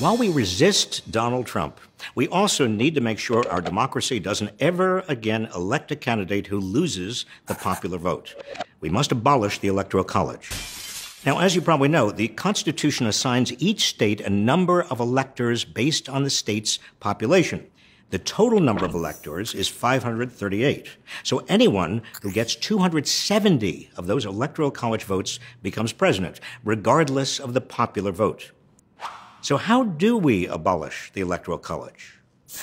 While we resist Donald Trump, we also need to make sure our democracy doesn't ever again elect a candidate who loses the popular vote. We must abolish the Electoral College. Now, as you probably know, the Constitution assigns each state a number of electors based on the state's population. The total number of electors is 538. So anyone who gets 270 of those Electoral College votes becomes president, regardless of the popular vote. So, how do we abolish the Electoral College?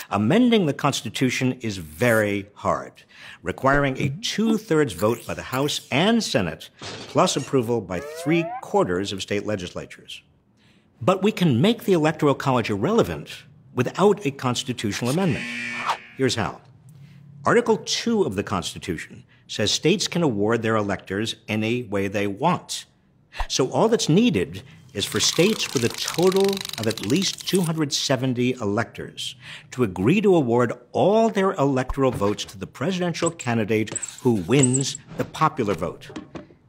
Amending the Constitution is very hard, requiring a two thirds vote by the House and Senate, plus approval by three quarters of state legislatures. But we can make the Electoral College irrelevant without a constitutional amendment. Here's how Article 2 of the Constitution says states can award their electors any way they want. So all that's needed is for states with a total of at least 270 electors to agree to award all their electoral votes to the presidential candidate who wins the popular vote.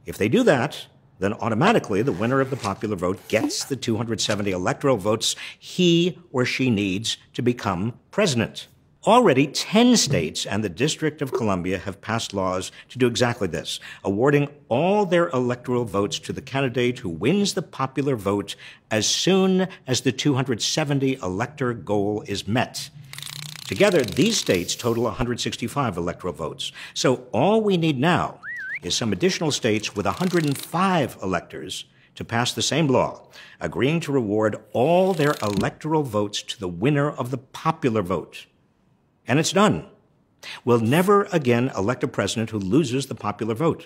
If they do that, then automatically the winner of the popular vote gets the 270 electoral votes he or she needs to become president. Already, 10 states and the District of Columbia have passed laws to do exactly this, awarding all their electoral votes to the candidate who wins the popular vote as soon as the 270 elector goal is met. Together, these states total 165 electoral votes. So all we need now is some additional states with 105 electors to pass the same law, agreeing to reward all their electoral votes to the winner of the popular vote. And it's done. We'll never again elect a president who loses the popular vote.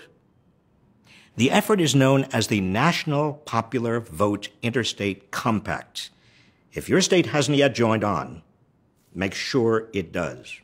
The effort is known as the National Popular Vote Interstate Compact. If your state hasn't yet joined on, make sure it does.